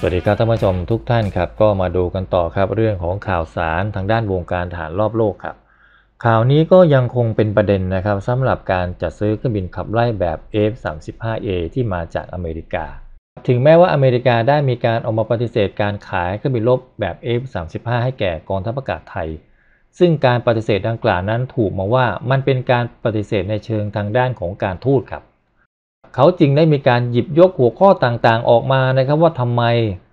สวัสดีครับท่านผู้ชมทุกท่านครับก็มาดูกันต่อครับเรื่องของข่าวสารทางด้านวงการฐานรอบโลกครับ ข่าวนี้ก็ยังคงเป็นประเด็นนะครับสำหรับการจัดซื้อเครื่องบินขับไล่แบบ F-35A ที่มาจากอเมริกา ถึงแม้ว่าอเมริกาได้มีการออกมาปฏิเสธการขายเครื่องบินรบแบบ F-35 ให้แก่กองทัพอากาศไทย ซึ่งการปฏิเสธดังกล่าวนั้นถูกมาว่ามันเป็นการปฏิเสธในเชิงทางด้านของการทูตครับเขาจึงได้มีการหยิบยกหัวข้อต่างๆออกมานะครับว่าทำไม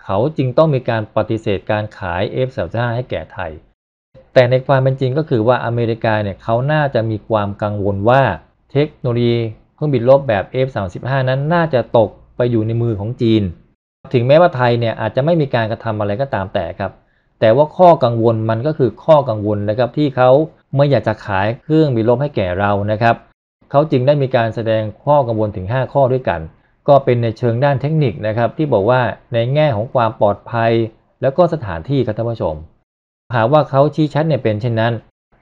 เขาจึงต้องมีการปฏิเสธการขาย F35 ให้แก่ไทย แต่ในความเป็นจริงก็คือว่าอเมริกาเนี่ย เขาน่าจะมีความกังวลว่าเทคโนโลยีเครื่องบินรบแบบ F35 นั้นน่าจะตกไปอยู่ในมือของจีน ถึงแม้ว่าไทยเนี่ย อาจจะไม่มีการกระทำอะไรก็ตามแต่ครับแต่ว่าข้อกังวลมันก็คือข้อกังวลนะครับที่เขาไม่อยากจะขายเครื่องบินรบให้แก่เรานะครับเขาจึงได้มีการแสดงข้อกังวลถึง 5 ข้อด้วยกัน ก็เป็นในเชิงด้านเทคนิคนะครับ ที่บอกว่าในแง่ของความปลอดภัย แล้วก็สถานที่ครับท่านผู้ชม หากว่าเขาชี้ชัดเนี่ยเป็นเช่นนั้น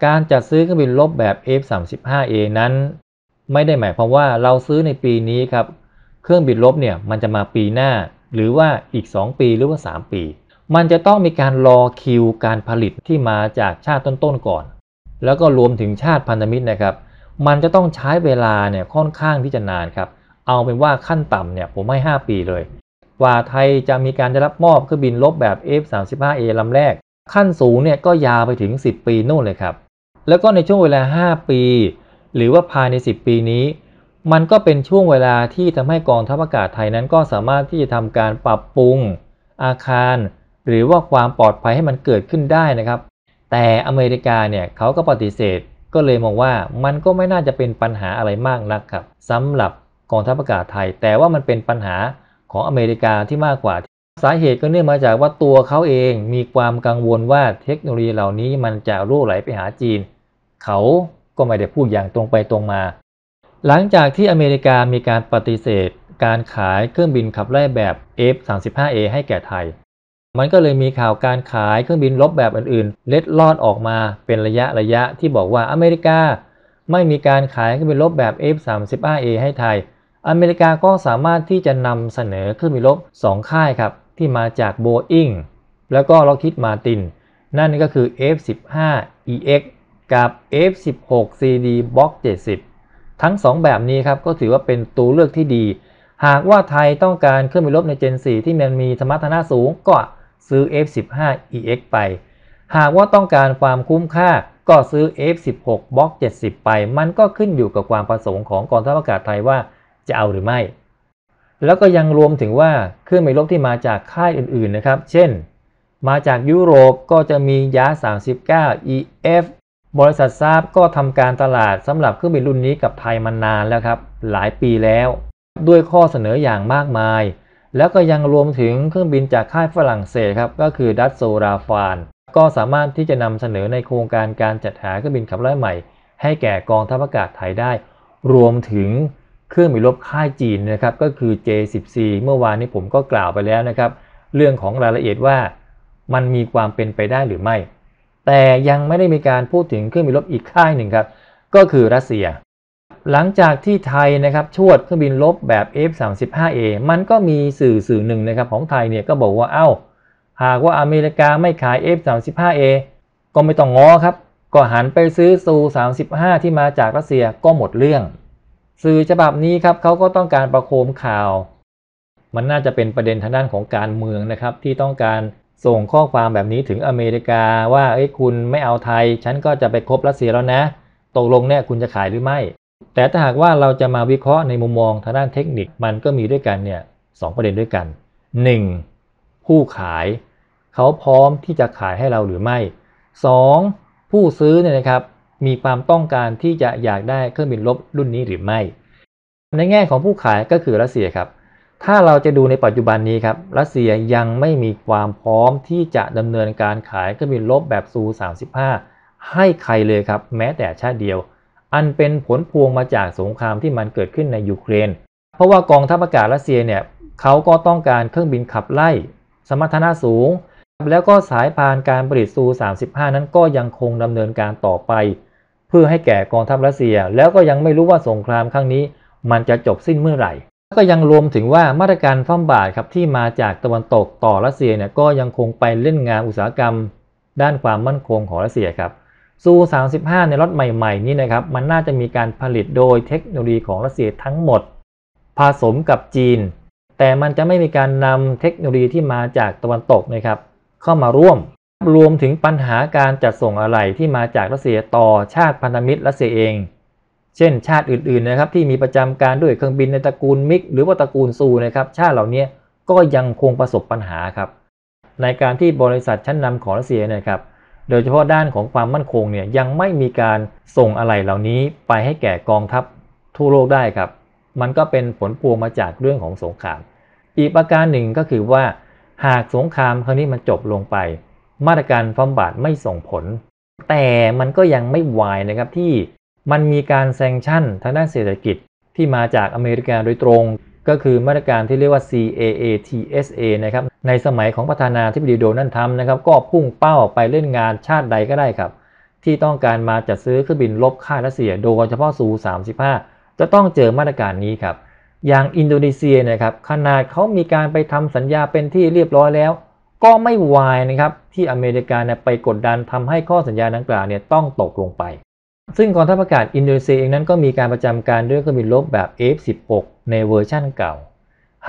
การจัดซื้อเครื่องบินลบแบบ F35A นั้น ไม่ได้หมายความว่าเราซื้อในปีนี้ครับ เครื่องบินลบเนี่ยมันจะมาปีหน้า หรือว่าอีก 2 ปีหรือว่า 3 ปี มันจะต้องมีการรอคิวการผลิตที่มาจากชาติต้นๆก่อน แล้วก็รวมถึงชาติพันธมิตรนะครับมันจะต้องใช้เวลาเนี่ยค่อนข้างที่จะนานครับ เอาเป็นว่าขั้นต่ำเนี่ยผมให้5ปีเลยกว่าไทยจะมีการจะรับมอบเครื่องบินลบแบบ F-35A ลำแรก ขั้นสูงเนี่ยก็ยาวไปถึง 10 ปีนู่นเลยครับ แล้วก็ในช่วงเวลา 5 ปี หรือว่าภายใน 10 ปีนี้ มันก็เป็นช่วงเวลาที่ทำให้กองทัพอากาศไทยนั้นก็สามารถที่จะทำการปรับปรุงอาคาร หรือว่าความปลอดภัยให้มันเกิดขึ้นได้นะครับ แต่อเมริกาเนี่ยเขาก็ปฏิเสธก็เลยมองว่ามันก็ไม่น่าจะเป็นปัญหาอะไรมากนักครับสำหรับกองทัพอากาศไทย แต่ว่ามันเป็นปัญหาของอเมริกาที่มากกว่า สาเหตุก็เนื่องมาจากว่าตัวเขาเองมีความกังวลว่าเทคโนโลยีเหล่านี้มันจะรั่วไหลไปหาจีน เขาก็ไม่ได้พูดอย่างตรงไปตรงมา หลังจากที่อเมริกามีการปฏิเสธ การขายเครื่องบินขับไล่แบบ F-35A ให้แก่ไทยมันก็เลยมีข่าวการขายเครื่องบินรบแบบอื่นๆ เล็ดลอดออกมาเป็นระยะระยะที่บอกว่าอเมริกา ไม่มีการขายเครื่องบินรบแบบ F-35A ให้ไทย อเมริกาก็สามารถที่จะนำเสนอเครื่องบินรบ2 ค่ายครับ ที่มาจาก Boeing แล้วก็ล็อกทิดมาตินนั่นก็คือ F-15EX กับ F-16CD Block 70 ทั้ง 2 แบบนี้ครับก็ถือว่าเป็นตัวเลือกที่ดี หากว่าไทยต้องการเครื่องบินรบใน Gen 4ที่มันมีสมรรถนะสูงก็ซื้อ F15EX ไป หากว่าต้องการความคุ้มค่าก็ซื้อ F16 บล็อก 70 ไป มันก็ขึ้นอยู่กับความประสงค์ของกองทัพอากาศไทยว่า จะเอาหรือไม่ แล้วก็ยังรวมถึงว่าเครื่องบินรบที่มาจากค่ายอื่นๆนะครับ เช่น มาจากยุโรปก็จะมียา39 EF บริษัททราบก็ทำการตลาดสำหรับเครื่องบินรุ่นนี้กับไทยมานานแล้วครับ หลายปีแล้ว ด้วยข้อเสนออย่างมากมายแล้วก็ยังรวมถึงเครื่องบินจากค่ายฝรั่งเศสครับก็คือดัตโซราฟาน ก็สามารถที่จะนำเสนอในโครงการการจัดหาเครื่องบินขับไล่ใหม่ ให้แก่กองทัพอากาศไทยได้ รวมถึงเครื่องบินรบค่ายจีนนะครับก็คือ J14 เมื่อวานนี้ผมก็กล่าวไปแล้วนะครับ เรื่องของรายละเอียดว่ามันมีความเป็นไปได้หรือไม่ แต่ยังไม่ได้มีการพูดถึงเครื่องบินรบอีกค่ายหนึ่งครับก็คือรัสเซียหลังจากที่ไทยนะครับชวดเครื่องบินลบแบบ F-35A มันก็มีสื่อสื่อหนึ่งนะครับของไทยเนี่ยก็บอกว่า เอา้า หากว่าอเมริกาไม่ขาย F-35A ก็ไม่ต้องง้อครับ ก็หันไปซื้อซู35ที่มาจากรัสเซียก็หมดเรื่อง สื่อฉบับนี้ครับเขาก็ต้องการประโคมข่าว มันน่าจะเป็นประเด็นทางด้านของการเมืองนะครับที่ต้องการส่งข้อความแบบนี้ถึงอเมริกาว่า เอ้คุณไม่เอาไทย ฉันก็จะไปคบรัสเซียแล้วนะ ตกลงเนี่ยคุณจะขายหรือไม่แต่ถ้าหากว่าเราจะมาวิเคราะห์ในมุมมองทางด้านเทคนิค มันก็มีด้วยกันเนี่ยสประเด็นด้วยกัน 1. ผู้ขาย เขาพร้อมที่จะขายให้เราหรือไม่ 2. ผู้ซื้อเนี่ยนะครับมีความต้องการที่จะอยากได้เครื่องบินรบรุ่นนี้หรือไม่ ในแง่ของผู้ขายก็คือรัสเซียครับ ถ้าเราจะดูในปัจจุบันนี้ครับรัสเซียยังไม่มีความพร้อมที่จะดำเนินการขายเครื่องบินรบแบบซู35 ให้ใครเลยครับแม้แต่ชาติเดียวอันเป็นผลพวงมาจากสงครามที่มันเกิดขึ้นในยูเครน เพราะว่ากองทัพอากาศรัสเซียเนี่ยเขาก็ต้องการเครื่องบินขับไล่ สมรรถนะสูง แล้วก็สายพานการผลิตซู 35 นั้นก็ยังคงดำเนินการต่อไป เพื่อให้แก่กองทัพรัสเซีย แล้วก็ยังไม่รู้ว่าสงครามครั้งนี้ มันจะจบสิ้นเมื่อไหร่ก็ยังรวมถึงว่ามาตรการฟ้อมบาทครับที่มาจากตะวันตกต่อรัสเซียเนี่ยก็ยังคงไปเล่นงานอุตสาหกรรม ด้านความมั่นคงของรัสเซียครับซู35 ในรถใหม่ๆนี้นะครับ มันน่าจะมีการผลิตโดยเทคโนโลยีของรัสเซียทั้งหมดผสมกับจีน แต่มันจะไม่มีการนำเทคโนโลยีที่มาจากตะวันตกนะครับ เข้ามาร่วมรวมถึงปัญหาการจัดส่งอะไรที่มาจากรัสเซียต่อชาติพันธมิตรรัสเซียเอง เช่นชาติอื่นๆนะครับที่มีประจำการด้วยเครื่องบินในตระกูลมิกหรือว่าตระกูลซูนะครับชาติเหล่านี้ก็ยังคงประสบปัญหาครับ ในการที่บริษัทชั้นนำของรัสเซียนะครับโดยเฉพาะด้านของความมั่นคงเนี่ยยังไม่มีการส่งอะไรเหล่านี้ไปให้แก่กองทัพทั่วโลกได้ครับ มันก็เป็นผลพวงมาจากเรื่องของสงคราม อีกประการหนึ่งก็คือว่าหากสงครามครั้งนี้มันจบลงไป มาตรการฟ้งบาทไม่ส่งผล แต่มันก็ยังไม่วายนะครับที่มันมีการแซงชั่นทางด้านเศรษฐกิจที่มาจากอเมริกาโดยตรงก็คือมาตรการที่เรียกว่า CAATSA นะครับ ในสมัยของประธานาธิบดีโดนัลด์ทรัมป์นะครับ ก็พุ่งเป้าไปเล่นงานชาติใดก็ได้ครับ ที่ต้องการมาจัดซื้อเครื่องบินลบค่ารัสเซีย โดยเฉพาะซู35จะต้องเจอมาตรการนี้ครับ อย่างอินโดนีเซียนะครับขนาดเขามีการไปทำสัญญาเป็นที่เรียบร้อยแล้ว ก็ไม่วายนะครับ ที่อเมริกาเนี่ยไปกดดันทำให้ข้อสัญญาดังกล่าวเนี่ยต้องตกลงไปซึ่งกองทัพอากาศอินโดนีเซียเองนั้นก็มีการประจำการด้วยเครื่องบินลบแบบ F16 ในเวอร์ชั่นเก่า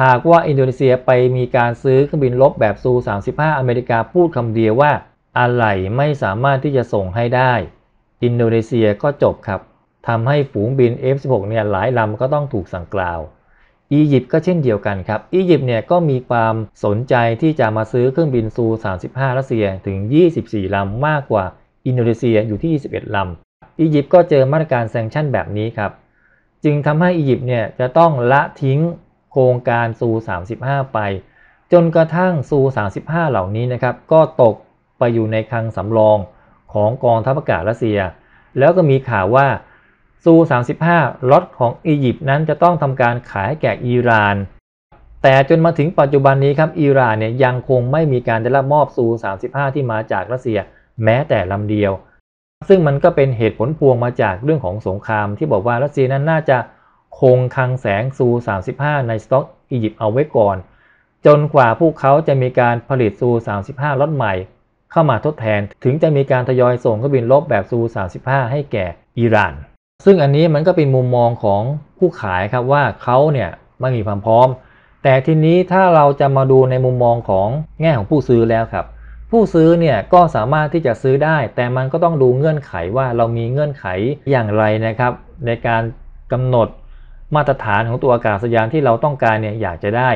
หากว่าอินโดนีเซียไปมีการซื้อเครื่องบินลบแบบซู35อเมริกาพูดคำเดียวว่า อะไรไม่สามารถที่จะส่งให้ได้อินโดนีเซียก็จบครับทำให้ฝูงบิน F16 เนี่ยหลายลำก็ต้องถูกสั่งกล่าว อียิปต์ก็เช่นเดียวกันครับ อียิปต์เนี่ยก็มีความสนใจที่จะมาซื้อเครื่องบินซู35รัสเซียถึง 24ลำมากกว่าอินโดนีเซียอยู่ที่ 21ลำอียิปต์ก็เจอมาตรการแซงชั่นแบบนี้ครับจึงทำให้อียิปต์เนี่ยจะต้องละทิ้งโครงการซู 35 ไป จนกระทั่งซู 35 เหล่านี้นะครับก็ตกไปอยู่ในคลังสำรองของกองทัพอากาศรัสเซีย แล้วก็มีข่าวว่าซู 35ล็อตของอียิปต์นั้นจะต้องทำการขายแก่อิหร่านแต่จนมาถึงปัจจุบันนี้ครับอิหร่านเนี่ยยังคงไม่มีการได้รับมอบซู 35 ที่มาจากรัสเซีย แม้แต่ลำเดียวซึ่งมันก็เป็นเหตุผลพวงมาจากเรื่องของสงครามที่บอกว่ารัสเซียนั้นน่าจะคงคลังแสงซู 35 ในสต็อกอียิปต์เอาไว้ก่อนจนกว่าพวกเขาจะมีการผลิตซู 35รุ่นใหม่ เข้ามาทดแทนถึงจะมีการทยอยส่งเครื่องบินลบแบบซู35 ให้แก่อิหร่านซึ่งอันนี้มันก็เป็นมุมมองของผู้ขายครับว่าเขาเนี่ยไม่มีความพร้อมแต่ทีนี้ถ้าเราจะมาดูในมุมมองของแง่ของผู้ซื้อแล้วครับผู้ซื้อเนี่ยก็สามารถที่จะซื้อได้ แต่มันก็ต้องดูเงื่อนไขว่าเรามีเงื่อนไขอย่างไรนะครับ ในการกำหนดมาตรฐานของตัวอากาศยานที่เราต้องการเนี่ยอยากจะได้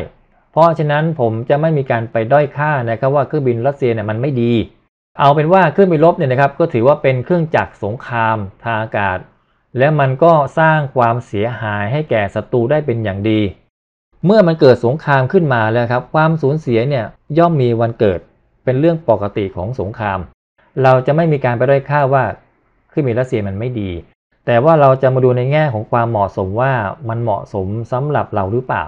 เพราะฉะนั้นผมจะไม่มีการไปด้อยค่านะครับ ว่าเครื่องบินรัสเซียเนี่ยมันไม่ดี เอาเป็นว่าเครื่องบินรบเนี่ยนะครับก็ถือว่าเป็นเครื่องจักรสงครามทางอากาศ และมันก็สร้างความเสียหายให้แก่ศัตรูได้เป็นอย่างดี เมื่อมันเกิดสงครามขึ้นมาแล้วครับความสูญเสียเนี่ยย่อมมีวันเกิดเป็นเรื่องปกติของสงคราม เราจะไม่มีการไปด้อยค่าว่าขึ้นมีรัสเซียมันไม่ดี แต่ว่าเราจะมาดูในแง่ของความเหมาะสมว่ามันเหมาะสมสำหรับเราหรือเปล่า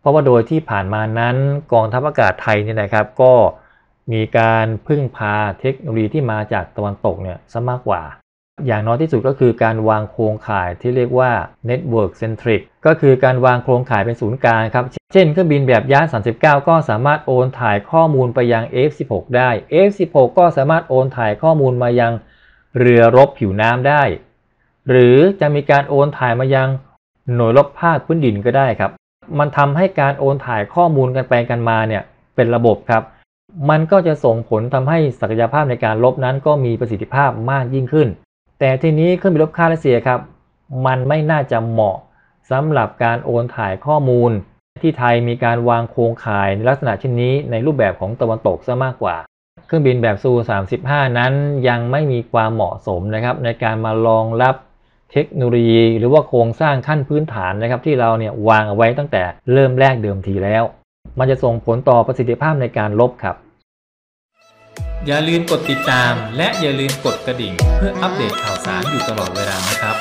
เพราะว่าโดยที่ผ่านมานั้นกองทัพอากาศไทยเนี่ยนะครับ ก็มีการพึ่งพาเทคโนโลยีที่มาจากตะวันตกเนี่ยซะมากกว่าอย่างน้อยที่สุดก็คือการวางโครงข่ายที่เรียกว่า network centric ก็คือการวางโครงข่ายเป็นศูนย์กลางครับ เช่นเครื่องบินแบบยาน 39 ก็สามารถโอนถ่ายข้อมูลไปยัง F16 ได้ F16 ก็สามารถโอนถ่ายข้อมูลมายังเรือรบผิวน้ำได้ หรือจะมีการโอนถ่ายมายังหน่วยรบภาคพื้นดินก็ได้ครับ มันทำให้การโอนถ่ายข้อมูลกันไปกันมาเนี่ยเป็นระบบครับ มันก็จะส่งผลทำให้ศักยภาพในการลบนั้นก็มีประสิทธิภาพมากยิ่งขึ้นแต่ทีนี้เครื่องบินรบค่ารัสเซียครับ มันไม่น่าจะเหมาะสำหรับการโอนถ่ายข้อมูล ที่ไทยมีการวางโครงข่ายในลักษณะเช่นนี้ ในรูปแบบของตะวันตกซะมากกว่าเครื่องบินแบบซู35นั้นยังไม่มีความเหมาะสมนะครับ ในการมารองรับเทคโนโลยีหรือว่าโครงสร้างขั้นพื้นฐานนะครับ ที่เราเนี่ยวางเอาไว้ตั้งแต่เริ่มแรกเดิมทีแล้ว มันจะส่งผลต่อประสิทธิภาพในการลบครับอย่าลืมกดติดตามและอย่าลืมกดกระดิ่งเพื่ออัปเดตข่าวสารอยู่ตลอดเวลานะครับ